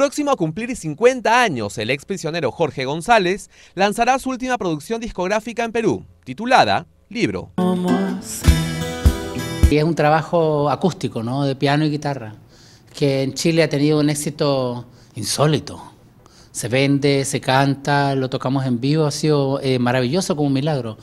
Próximo a cumplir 50 años, el ex prisionero Jorge González lanzará su última producción discográfica en Perú, titulada Libro. Y es un trabajo acústico, ¿no? De piano y guitarra, que en Chile ha tenido un éxito insólito. Se vende, se canta, lo tocamos en vivo, ha sido eh, maravilloso como un milagro.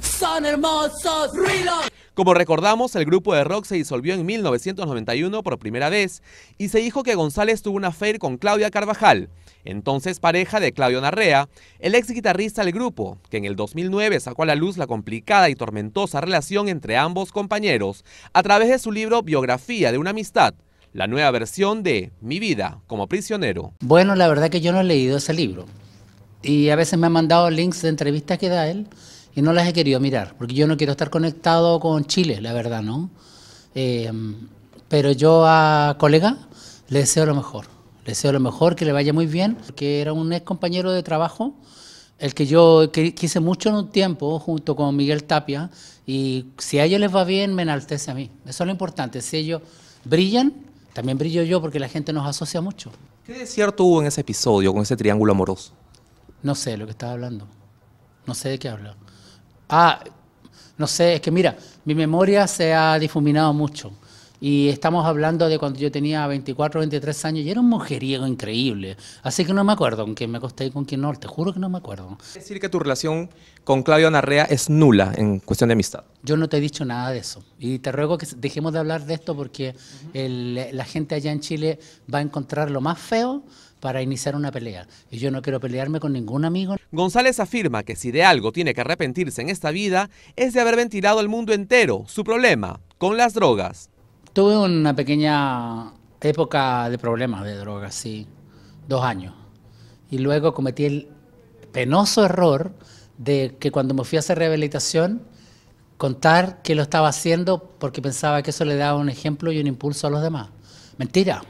Son hermosos ruidos. Como recordamos, el grupo de rock se disolvió en 1991 por primera vez y se dijo que González tuvo una affair con Claudia Carvajal, entonces pareja de Claudio Narrea, el ex guitarrista del grupo, que en el 2009 sacó a la luz la complicada y tormentosa relación entre ambos compañeros a través de su libro Biografía de una amistad, la nueva versión de Mi vida como prisionero. Bueno, la verdad que yo no he leído ese libro y a veces me han mandado links de entrevistas que da él y no las he querido mirar, porque yo no quiero estar conectado con Chile, la verdad, ¿no? Eh, pero yo a colega le deseo lo mejor, le deseo lo mejor, que le vaya muy bien, porque era un ex compañero de trabajo, el que yo quise mucho en un tiempo, junto con Miguel Tapia, y si a ellos les va bien, me enaltece a mí. Eso es lo importante, si ellos brillan, también brillo yo, porque la gente nos asocia mucho. ¿Qué desierto hubo en ese episodio, con ese triángulo amoroso? No sé lo que estaba hablando. No sé de qué hablaba. Ah, no sé, es que mira, mi memoria se ha difuminado mucho. Y estamos hablando de cuando yo tenía 24, 23 años y era un mujeriego increíble. Así que no me acuerdo con quién me acosté y con quién no, te juro que no me acuerdo. ¿Es decir que tu relación con Claudio Narrea es nula en cuestión de amistad? Yo no te he dicho nada de eso. Y te ruego que dejemos de hablar de esto porque la gente allá en Chile va a encontrar lo más feo para iniciar una pelea. Y yo no quiero pelearme con ningún amigo. González afirma que si de algo tiene que arrepentirse en esta vida es de haber ventilado al mundo entero su problema con las drogas. Tuve una pequeña época de problemas de drogas, sí, dos años. Y luego cometí el penoso error de que cuando me fui a hacer rehabilitación, contar que lo estaba haciendo porque pensaba que eso le daba un ejemplo y un impulso a los demás. Mentira,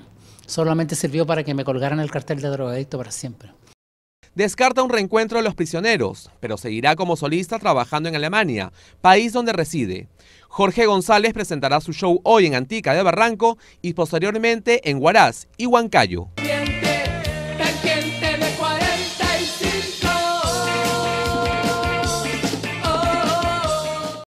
solamente sirvió para que me colgaran el cartel de drogadicto para siempre. Descarta un reencuentro de los prisioneros, pero seguirá como solista trabajando en Alemania, país donde reside. Jorge González presentará su show hoy en Antica de Barranco y posteriormente en Huaraz y Huancayo.